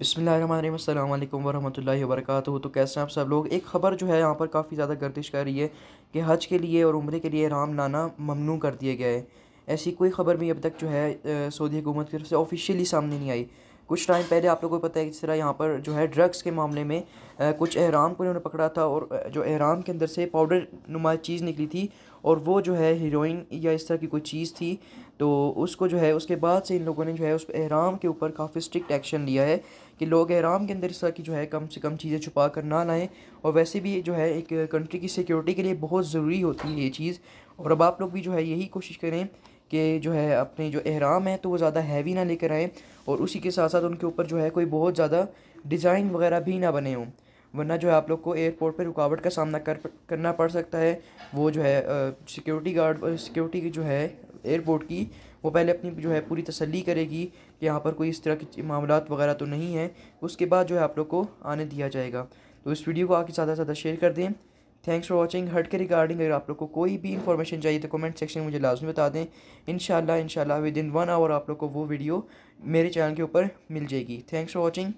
बसमिलीम वरहमल वर्क तो कैसे हैं आप सब लोग एक ख़बर जो है यहाँ पर काफ़ी ज़्यादा गर्दिश कर रही है कि हज के लिए और उम्र के लिए राम लाना ममनू कर दिया गया है ऐसी कोई ख़बर भी अब तक जो है सऊदी हुकूमत की तरफ से ऑफिशियली सामने नहीं आई कुछ टाइम पहले आप लोगों को पता है कि जिस तरह यहाँ पर जो है ड्रग्स के मामले में आ, कुछ अहराम को इन्होंने पकड़ा था और जो अहराम के अंदर से पाउडर नुमा चीज़ निकली थी और वो जो है हीरोइन या इस तरह की कोई चीज़ थी तो उसको जो है उसके बाद से इन लोगों ने जो है उस अहराम के ऊपर काफ़ी स्ट्रिक्ट एक्शन लिया है कि लोग अहराम के अंदर इस तरह की जो है कम से कम चीज़ें छुपा कर ना लाएँ और वैसे भी जो है एक कंट्री की सिक्योरिटी के लिए बहुत ज़रूरी होती है ये चीज़ और अब आप लोग भी जो है यही कोशिश करें कि जो है अपने जो एहराम है तो वो ज़्यादा हैवी ना लेकर आएँ और उसी के साथ साथ उनके ऊपर जो है कोई बहुत ज़्यादा डिज़ाइन वगैरह भी ना बने हों वरना जो है आप लोग को एयरपोर्ट पर रुकावट का सामना कर करना पड़ सकता है वो जो है सिक्योरिटी गार्ड सिक्योरिटी की जो है एयरपोर्ट की वो पहले अपनी जो है पूरी तसल्ली करेगी कि यहाँ पर कोई इस तरह के मामला वगैरह तो नहीं है उसके बाद जो है आप लोग को आने दिया जाएगा तो इस वीडियो को आगे ज़्यादा से ज़्यादा शेयर कर दें थैंक्स फॉर वॉचिंग हट के रिगार्डिंग अगर आप लोग को कोई भी इंफॉर्मेशन चाहिए तो कमेंट सेक्शन में मुझे लाजमी बता दें इन शाला विद इन वन आवर आप लोग को वो वीडियो मेरे चैनल के ऊपर मिल जाएगी थैंक्स फॉर वॉचिंग